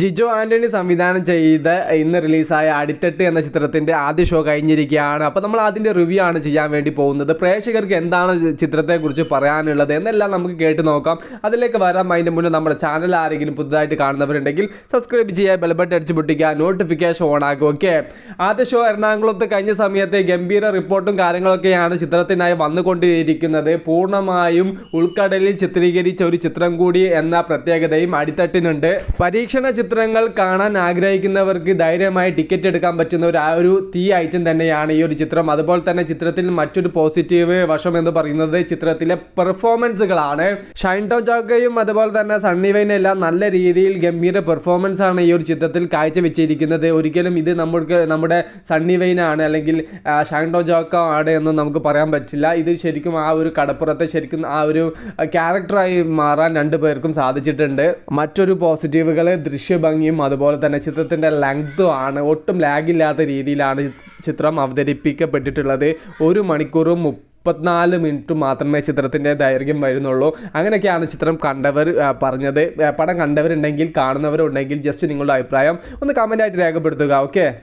ജിജോ ആൻ്റണി സംവിധാനം ചെയ്ത് ഇന്ന് റിലീസായ അടിത്തട്ട് എന്ന ചിത്രത്തിൻ്റെ ആദ്യ ഷോ കഴിഞ്ഞിരിക്കുകയാണ് അപ്പോൾ നമ്മൾ അതിൻ്റെ റിവ്യൂ ആണ് ചെയ്യാൻ വേണ്ടി പോകുന്നത് പ്രേക്ഷകർക്ക് എന്താണ് ചിത്രത്തെക്കുറിച്ച് പറയാനുള്ളത് എന്നെല്ലാം നമുക്ക് കേട്ട് നോക്കാം അതിലേക്ക് വരാൻ അതിൻ്റെ മുന്നേ നമ്മുടെ ചാനൽ ആരെങ്കിലും പുതുതായിട്ട് കാണുന്നവരുണ്ടെങ്കിൽ സബ്സ്ക്രൈബ് ചെയ്യുക ബെൽബട്ട് അടിച്ച് പൊട്ടിക്കുക നോട്ടിഫിക്കേഷൻ ഓൺ ആക്കുക ഓക്കെ ആദ്യ ഷോ എറണാകുളത്ത് കഴിഞ്ഞ സമയത്തെ ഗംഭീര റിപ്പോർട്ടും കാര്യങ്ങളൊക്കെയാണ് ചിത്രത്തിനായി വന്നുകൊണ്ടിരിക്കുന്നത് പൂർണ്ണമായും ഉൾക്കടലിൽ ചിത്രീകരിച്ച ഒരു ചിത്രം കൂടി എന്ന പ്രത്യേകതയും അടിത്തട്ടിനുണ്ട് പരീക്ഷണ ചിത്രങ്ങൾ കാണാൻ ആഗ്രഹിക്കുന്നവർക്ക് ധൈര്യമായി ടിക്കറ്റ് എടുക്കാൻ പറ്റുന്ന ഒരു ആ ഒരു തീ ഐറ്റം തന്നെയാണ് ഈ ഒരു ചിത്രം അതുപോലെ തന്നെ ചിത്രത്തിൽ മറ്റൊരു പോസിറ്റീവ് വശം എന്ന് പറയുന്നത് ചിത്രത്തിലെ പെർഫോമൻസുകളാണ് ഷൈൻ ടോ ചാക്കയും അതുപോലെ തന്നെ സണ്ണി വൈനെല്ലാം നല്ല രീതിയിൽ ഗംഭീര പെർഫോമൻസ് ആണ് ഈ ഒരു ചിത്രത്തിൽ കാഴ്ചവെച്ചിരിക്കുന്നത് ഒരിക്കലും ഇത് നമ്മൾക്ക് നമ്മുടെ സണ്ണി വൈനാണ് അല്ലെങ്കിൽ ഷൈൻ ടോ ചാക്ക ആണ് എന്ന് നമുക്ക് പറയാൻ പറ്റില്ല ഇത് ശരിക്കും ആ ഒരു കടപ്പുറത്തെ ശരിക്കും ആ ഒരു ക്യാരക്ടറായി മാറാൻ രണ്ടു പേർക്കും സാധിച്ചിട്ടുണ്ട് മറ്റൊരു പോസിറ്റീവുകൾ ദൃശ്യ ദൃശ്യഭംഗിയും അതുപോലെ തന്നെ ചിത്രത്തിൻ്റെ ലെങ്തും ആണ് ഒട്ടും ലാഗില്ലാത്ത രീതിയിലാണ് ചിത്രം അവതരിപ്പിക്കപ്പെട്ടിട്ടുള്ളത് ഒരു മണിക്കൂറും മുപ്പത്തിനാല് മിനിറ്റ് മാത്രമേ ചിത്രത്തിൻ്റെ ദൈർഘ്യം വരുന്നുള്ളൂ അങ്ങനെയൊക്കെയാണ് ചിത്രം കണ്ടവർ പറഞ്ഞത് പടം കണ്ടവരുണ്ടെങ്കിൽ കാണുന്നവരുണ്ടെങ്കിൽ ജസ്റ്റ് നിങ്ങളുടെ അഭിപ്രായം ഒന്ന് കമൻ്റായിട്ട് രേഖപ്പെടുത്തുക ഓക്കെ